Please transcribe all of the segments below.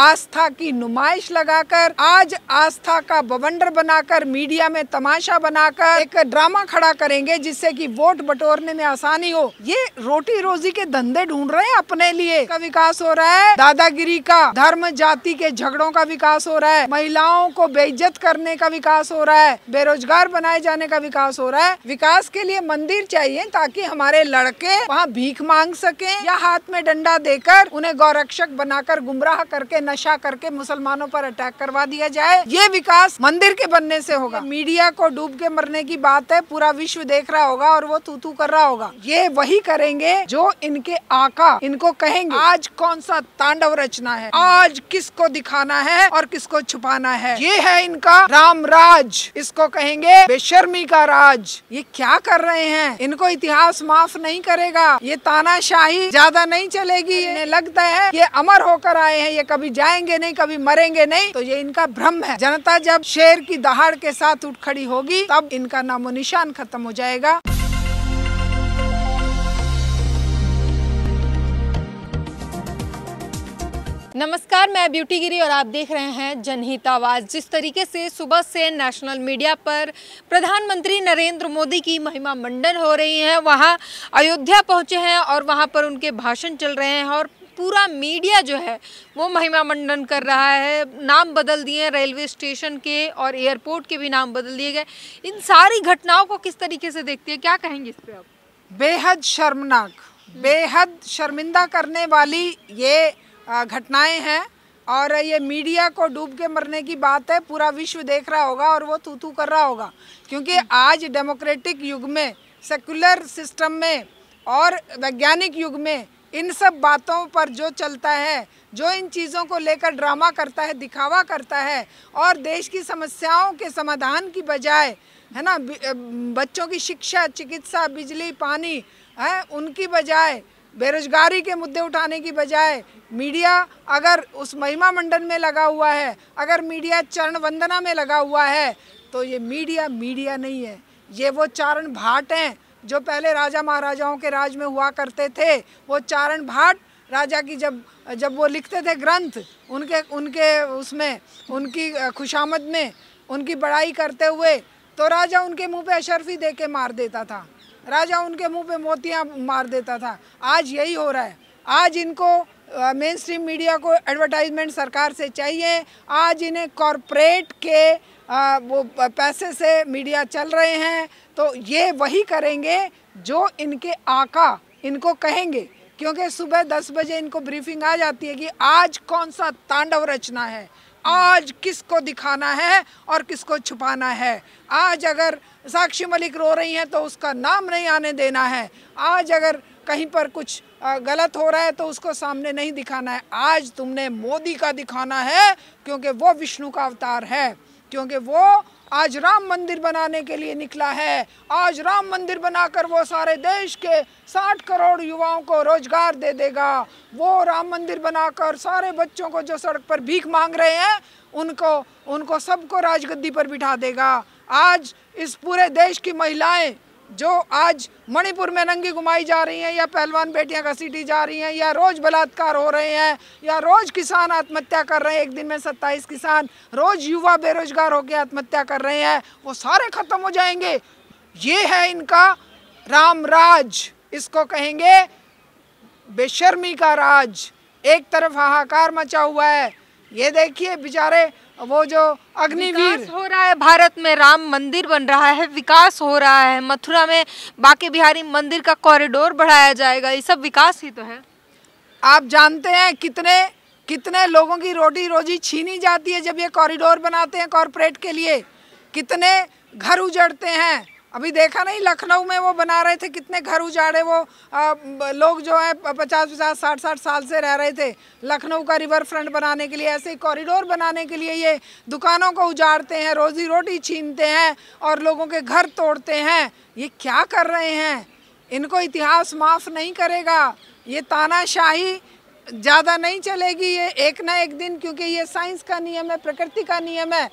आस्था की नुमाइश लगाकर आज आस्था का बवंडर बनाकर मीडिया में तमाशा बनाकर एक ड्रामा खड़ा करेंगे जिससे कि वोट बटोरने में आसानी हो ये रोटी रोजी के धंधे ढूंढ रहे हैं अपने लिए का विकास हो रहा है दादागिरी का धर्म जाति के झगड़ों का विकास हो रहा है महिलाओं को बेइज्जत करने का विकास हो रहा है बेरोजगार बनाए जाने का विकास हो रहा है विकास के लिए मंदिर चाहिए ताकि हमारे लड़के वहाँ भीख मांग सके या हाथ में डंडा देकर उन्हें गौरक्षक बनाकर गुमराह करके नशा करके मुसलमानों पर अटैक करवा दिया जाए ये विकास मंदिर के बनने से होगा मीडिया को डूब के मरने की बात है पूरा विश्व देख रहा होगा और वो तू तू कर रहा होगा ये वही करेंगे जो इनके आका इनको कहेंगे आज कौन सा तांडव रचना है आज किसको दिखाना है और किसको छुपाना है ये है इनका राम राज इसको कहेंगे बेशर्मी का राज ये क्या कर रहे हैं इनको इतिहास माफ नहीं करेगा ये तानाशाही ज्यादा नहीं चलेगी लगता है ये अमर होकर आए हैं ये कभी जाएंगे नहीं कभी मरेंगे नहीं तो ये इनका भ्रम है जनता जब शेर की दहाड़ के साथ उठ खड़ी होगी तब इनका नामो निशान खत्म हो जाएगा नमस्कार मैं ब्यूटी गिरी और आप देख रहे हैं जनहित आवाज़ जिस तरीके से सुबह से नेशनल मीडिया पर प्रधानमंत्री नरेंद्र मोदी की महिमा मंडन हो रही है वहां अयोध्या पहुंचे हैं और वहां पर उनके भाषण चल रहे हैं और पूरा मीडिया जो है वो महिमा मंडन कर रहा है नाम बदल दिए रेलवे स्टेशन के और एयरपोर्ट के भी नाम बदल दिए गए इन सारी घटनाओं को किस तरीके से देखती है क्या कहेंगे इस पर आप बेहद शर्मनाक बेहद शर्मिंदा करने वाली ये घटनाएं हैं और ये मीडिया को डूब के मरने की बात है पूरा विश्व देख रहा होगा और वो तो तू कर रहा होगा क्योंकि हम्म। आज डेमोक्रेटिक युग में सेकुलर सिस्टम में और वैज्ञानिक युग में इन सब बातों पर जो चलता है जो इन चीज़ों को लेकर ड्रामा करता है दिखावा करता है और देश की समस्याओं के समाधान की बजाय है ना बच्चों की शिक्षा चिकित्सा बिजली पानी है उनकी बजाय बेरोजगारी के मुद्दे उठाने की बजाय मीडिया अगर उस महिमा मंडन में लगा हुआ है अगर मीडिया चरण वंदना में लगा हुआ है तो ये मीडिया मीडिया नहीं है ये वो चारण भाट हैं जो पहले राजा महाराजाओं के राज में हुआ करते थे वो चारण भाट राजा की जब जब वो लिखते थे ग्रंथ उनके उनके उसमें उनकी खुशामद में उनकी बड़ाई करते हुए तो राजा उनके मुंह पे अशरफी दे के मार देता था राजा उनके मुंह पे मोतियां मार देता था आज यही हो रहा है आज इनको मेन स्ट्रीम मीडिया को एडवर्टाइजमेंट सरकार से चाहिए आज इन्हें कॉरपोरेट के आ, वो पैसे से मीडिया चल रहे हैं तो ये वही करेंगे जो इनके आका इनको कहेंगे क्योंकि सुबह दस बजे इनको ब्रीफिंग आ जाती है कि आज कौन सा तांडव रचना है आज किसको दिखाना है और किसको छुपाना है आज अगर साक्षी मलिक रो रही हैं तो उसका नाम नहीं आने देना है आज अगर कहीं पर कुछ गलत हो रहा है तो उसको सामने नहीं दिखाना है आज तुमने मोदी का दिखाना है क्योंकि वो विष्णु का अवतार है क्योंकि वो आज राम मंदिर बनाने के लिए निकला है आज राम मंदिर बनाकर वो सारे देश के 60 करोड़ युवाओं को रोजगार दे देगा वो राम मंदिर बनाकर सारे बच्चों को जो सड़क पर भीख मांग रहे हैं उनको उनको सबको राजगद्दी पर बिठा देगा आज इस पूरे देश की महिलाएं जो आज मणिपुर में नंगी घुमाई जा रही हैं या पहलवान बेटियां घसीटी जा रही हैं या रोज़ बलात्कार हो रहे हैं या रोज़ किसान आत्महत्या कर रहे हैं एक दिन में सत्ताईस किसान रोज़ युवा बेरोजगार होकर आत्महत्या कर रहे हैं वो सारे ख़त्म हो जाएंगे ये है इनका राम राज इसको कहेंगे बेशर्मी का राज एक तरफ हाहाकार मचा हुआ है ये देखिए बेचारे वो जो अग्निवीर हो रहा है भारत में राम मंदिर बन रहा है विकास हो रहा है मथुरा में बाके बिहारी मंदिर का कॉरिडोर बढ़ाया जाएगा ये सब विकास ही तो है आप जानते हैं कितने कितने लोगों की रोटी रोजी छीनी जाती है जब ये कॉरिडोर बनाते हैं कॉरपोरेट के लिए कितने घर उजड़ते हैं अभी देखा नहीं लखनऊ में वो बना रहे थे कितने घर उजाड़े वो आ, लोग जो है पचास पचास साठ साठ साल से रह रहे थे लखनऊ का रिवर फ्रंट बनाने के लिए ऐसे ही कॉरिडोर बनाने के लिए ये दुकानों को उजाड़ते हैं रोजी रोटी छीनते हैं और लोगों के घर तोड़ते हैं ये क्या कर रहे हैं इनको इतिहास माफ़ नहीं करेगा ये तानाशाही ज़्यादा नहीं चलेगी ये एक ना एक दिन क्योंकि ये साइंस का नियम है प्रकृति का नियम है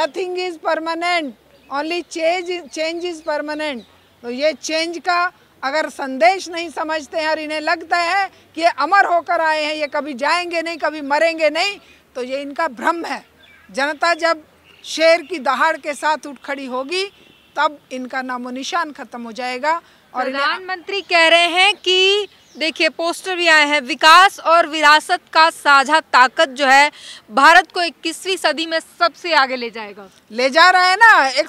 nothing is permanent only change change is permanent तो ये चेंज का अगर संदेश नहीं समझते हैं और इन्हें लगता है कि ये अमर होकर आए हैं ये कभी जाएंगे नहीं कभी मरेंगे नहीं तो ये इनका भ्रम है जनता जब शेर की दहाड़ के साथ उठ खड़ी होगी तब इनका नामो निशान खत्म हो जाएगा और प्रधानमंत्री कह रहे हैं कि देखिए पोस्टर भी आए हैं विकास और विरासत का साझा ताकत जो है भारत को 21वीं सदी में सबसे आगे ले जाएगा ले जा रहा है ना एक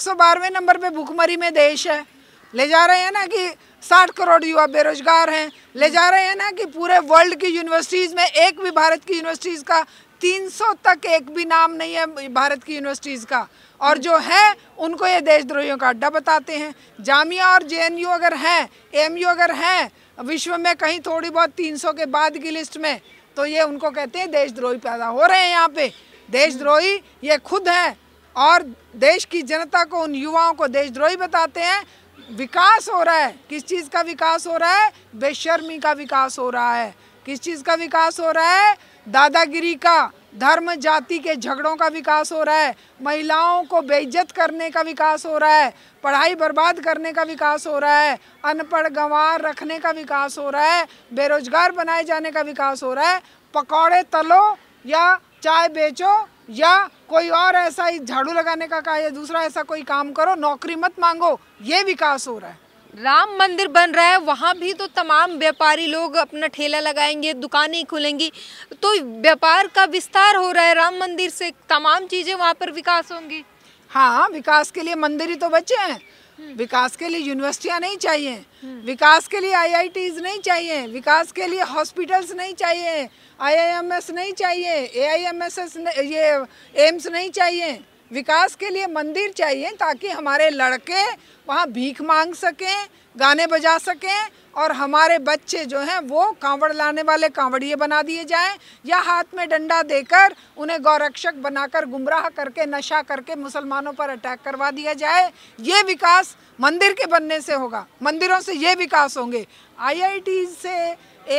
नंबर पे भूखमरी में देश है ले जा रहे हैं ना कि 60 करोड़ युवा बेरोजगार हैं ले जा रहे हैं ना कि पूरे वर्ल्ड की यूनिवर्सिटीज़ में एक भी भारत की यूनिवर्सिटीज़ का 300 तक एक भी नाम नहीं है भारत की यूनिवर्सिटीज़ का और जो है उनको ये देशद्रोहियों का अड्डा बताते हैं जामिया और जे अगर हैं एम अगर हैं विश्व में कहीं थोड़ी बहुत 300 के बाद की लिस्ट में तो ये उनको कहते हैं देशद्रोही पैदा हो रहे हैं यहाँ पे देशद्रोही ये खुद हैं और देश की जनता को उन युवाओं को देशद्रोही बताते हैं विकास हो रहा है किस चीज़ का विकास हो रहा है बेशर्मी का विकास हो रहा है किस चीज़ का विकास हो रहा है दादागिरी का धर्म जाति के झगड़ों का विकास हो रहा है महिलाओं को बेइज्जत करने का विकास हो रहा है पढ़ाई बर्बाद करने का विकास हो रहा है अनपढ़ गंवार रखने का विकास हो रहा है बेरोजगार बनाए जाने का विकास हो रहा है पकौड़े तलो या चाय बेचो या कोई और ऐसा ही झाड़ू लगाने का, का या दूसरा ऐसा कोई काम करो नौकरी मत मांगो ये विकास हो रहा है राम मंदिर बन रहा है वहाँ भी तो तमाम व्यापारी लोग अपना ठेला लगाएंगे दुकानें खुलेंगी तो व्यापार का विस्तार हो रहा है राम मंदिर से तमाम चीज़ें वहाँ पर विकास होंगी हाँ विकास के लिए मंदिर ही तो बचे हैं हम्म। विकास के लिए यूनिवर्सिटियाँ नहीं चाहिए हम्म। विकास के लिए आईआईटीज नहीं चाहिए विकास के लिए हॉस्पिटल्स नहीं चाहिए आईआईएमएस नहीं चाहिए एआईएमएसएस ये एम्स नहीं चाहिए विकास के लिए मंदिर चाहिए ताकि हमारे लड़के वहाँ भीख मांग सकें गाने बजा सकें और हमारे बच्चे जो हैं वो कांवड़ लाने वाले कांवड़िए बना दिए जाएं या हाथ में डंडा देकर उन्हें गौरक्षक बनाकर गुमराह करके नशा करके मुसलमानों पर अटैक करवा दिया जाए ये विकास मंदिर के बनने से होगा मंदिरों से ये विकास होंगे आई से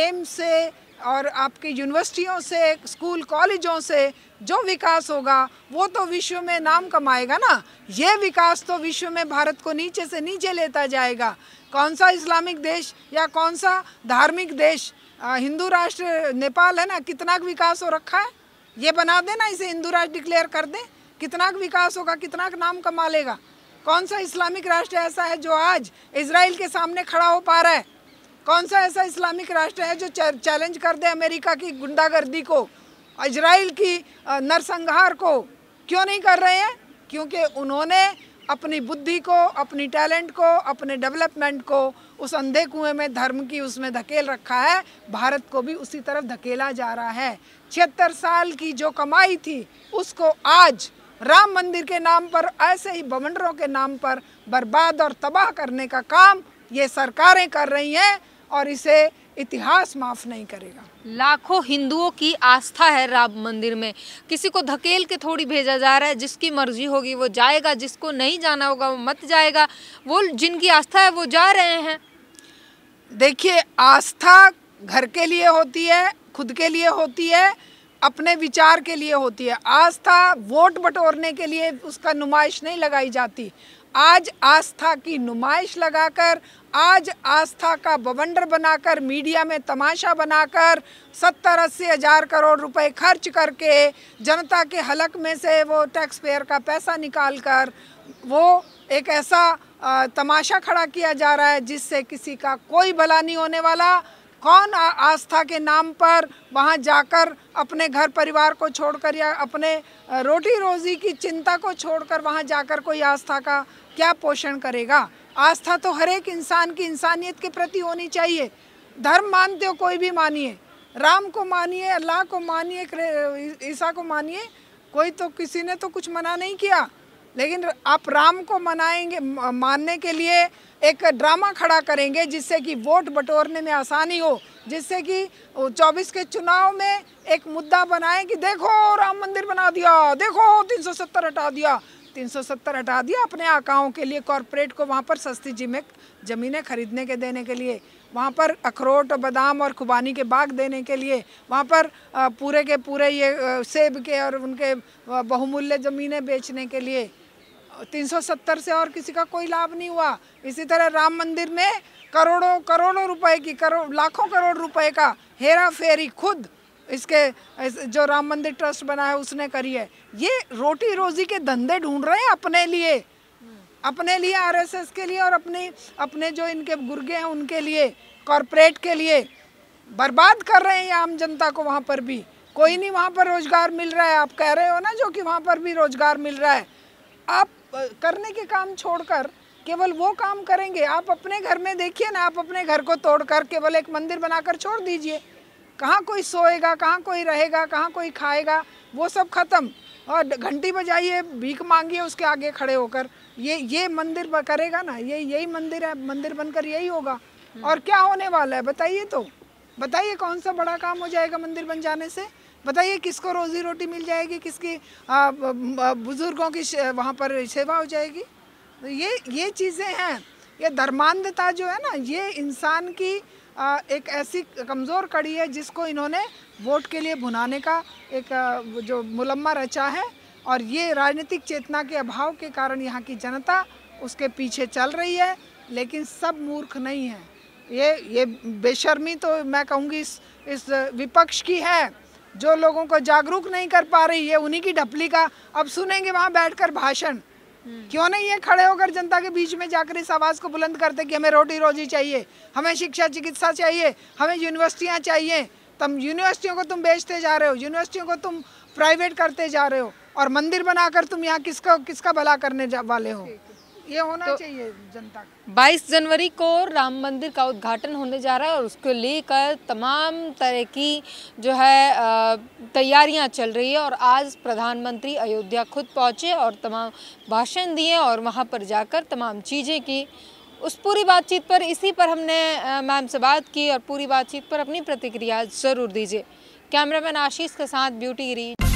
एम्स से और आपकी यूनिवर्सिटियों से स्कूल कॉलेजों से जो विकास होगा वो तो विश्व में नाम कमाएगा ना ये विकास तो विश्व में भारत को नीचे से नीचे लेता जाएगा कौन सा इस्लामिक देश या कौन सा धार्मिक देश हिंदू राष्ट्र नेपाल है ना कितना विकास हो रखा है ये बना देना इसे हिंदू राष्ट्र डिक्लेयर कर दें कितना विकास होगा कितना नाम कमा लेगा कौन सा इस्लामिक राष्ट्र ऐसा है जो आज इसराइल के सामने खड़ा हो पा रहा है कौन सा ऐसा इस्लामिक राष्ट्र है जो चैलेंज कर दे अमेरिका की गुंडागर्दी को इजराइल की नरसंहार को क्यों नहीं कर रहे हैं क्योंकि उन्होंने अपनी बुद्धि को अपनी टैलेंट को अपने डेवलपमेंट को उस अंधे कुएं में धर्म की उसमें धकेल रखा है भारत को भी उसी तरफ धकेला जा रहा है छिहत्तर साल की जो कमाई थी उसको आज राम मंदिर के नाम पर ऐसे ही बवंडरों के नाम पर बर्बाद और तबाह करने का काम ये सरकारें कर रही हैं और इसे इतिहास माफ नहीं करेगा लाखों हिंदुओं की आस्था है राम मंदिर में किसी को धकेल के थोड़ी भेजा जा रहा है जिसकी मर्जी होगी वो जाएगा जिसको नहीं जाना होगा वो मत जाएगा वो जिनकी आस्था है वो जा रहे हैं देखिए आस्था घर के लिए होती है खुद के लिए होती है अपने विचार के लिए होती है आस्था वोट बटोरने के लिए उसका नुमाइश नहीं लगाई जाती आज आस्था की नुमाइश लगाकर आज आस्था का बवंडर बनाकर मीडिया में तमाशा बनाकर सत्तर अस्सी हज़ार करोड़ रुपए खर्च करके जनता के हलक में से वो टैक्स पेयर का पैसा निकाल कर वो एक ऐसा तमाशा खड़ा किया जा रहा है जिससे किसी का कोई भला नहीं होने वाला कौन आस्था के नाम पर वहाँ जाकर अपने घर परिवार को छोड़कर या अपने रोटी रोजी की चिंता को छोड़कर वहाँ जाकर कोई आस्था का क्या पोषण करेगा आस्था तो हर एक इंसान की इंसानियत के प्रति होनी चाहिए धर्म मानते हो कोई भी मानिए राम को मानिए अल्लाह को मानिए ईसा को मानिए कोई तो किसी ने तो कुछ मना नहीं किया लेकिन आप राम को मनाएंगे मानने के लिए एक ड्रामा खड़ा करेंगे जिससे कि वोट बटोरने में आसानी हो जिससे कि 24 के चुनाव में एक मुद्दा बनाएं कि देखो राम मंदिर बना दिया देखो 370 हटा दिया 370 हटा दिया अपने आकाओं के लिए कॉरपोरेट को वहाँ पर सस्ती जिमें ज़मीनें खरीदने के देने के लिए वहाँ पर अखरोट बादाम और खुबानी के बाग देने के लिए वहाँ पर पूरे के पूरे ये सेब के और उनके बहुमूल्य ज़मीनें बेचने के लिए 370 से और किसी का कोई लाभ नहीं हुआ इसी तरह राम मंदिर में करोड़ों करोड़ों रुपए की करोड़ लाखों करोड़ रुपए का हेरा फेरी खुद इसके जो राम मंदिर ट्रस्ट बना है उसने करी है ये रोटी रोजी के धंधे ढूंढ रहे हैं अपने लिए अपने लिए आरएसएस के लिए और अपने अपने जो इनके गुर्गे हैं उनके लिए कॉरपोरेट के लिए बर्बाद कर रहे हैं आम जनता को वहाँ पर भी कोई नहीं वहाँ पर रोजगार मिल रहा है आप कह रहे हो ना जो कि वहाँ पर भी रोजगार मिल रहा है आप करने के काम छोड़कर केवल वो काम करेंगे आप अपने घर में देखिए ना आप अपने घर को तोड़कर केवल एक मंदिर बनाकर छोड़ दीजिए कहाँ कोई सोएगा कहाँ कोई रहेगा कहाँ कोई खाएगा वो सब खत्म और घंटी बजाइए भीख मांगिए उसके आगे खड़े होकर ये ये मंदिर करेगा ना ये यही मंदिर है मंदिर बनकर यही होगा हम्म। और क्या होने वाला है बताइए तो बताइए कौन सा बड़ा काम हो जाएगा मंदिर बन जाने से बताइए किसको रोजी रोटी मिल जाएगी किसकी बुज़ुर्गों की वहाँ पर सेवा हो जाएगी ये ये चीज़ें हैं ये धर्मांधता जो है ना ये इंसान की एक ऐसी कमज़ोर कड़ी है जिसको इन्होंने वोट के लिए भुनाने का एक जो मुलम्मा रचा है और ये राजनीतिक चेतना के अभाव के कारण यहाँ की जनता उसके पीछे चल रही है लेकिन सब मूर्ख नहीं है ये ये बेशर्मी तो मैं कहूँगी इस इस विपक्ष की है जो लोगों को जागरूक नहीं कर पा रही है उन्हीं की ढपली का अब सुनेंगे वहाँ बैठकर भाषण क्यों नहीं ये खड़े होकर जनता के बीच में जाकर इस आवाज़ को बुलंद करते कि हमें रोटी रोजी चाहिए हमें शिक्षा चिकित्सा चाहिए हमें यूनिवर्सिटियाँ चाहिए तुम यूनिवर्सिटियों को तुम बेचते जा रहे हो यूनिवर्सिटियों को तुम प्राइवेट करते जा रहे हो और मंदिर बनाकर तुम यहाँ किसका किसका भला करने वाले हो ये होना तो चाहिए जनता का 22 जनवरी को राम मंदिर का उद्घाटन होने जा रहा है और उसको लेकर तमाम तरह की जो है तैयारियां चल रही है और आज प्रधानमंत्री अयोध्या खुद पहुंचे और तमाम भाषण दिए और वहां पर जाकर तमाम चीज़ें की उस पूरी बातचीत पर इसी पर हमने मैम से बात की और पूरी बातचीत पर अपनी प्रतिक्रिया ज़रूर दीजिए कैमरामैन आशीष के साथ ब्यूटी रीज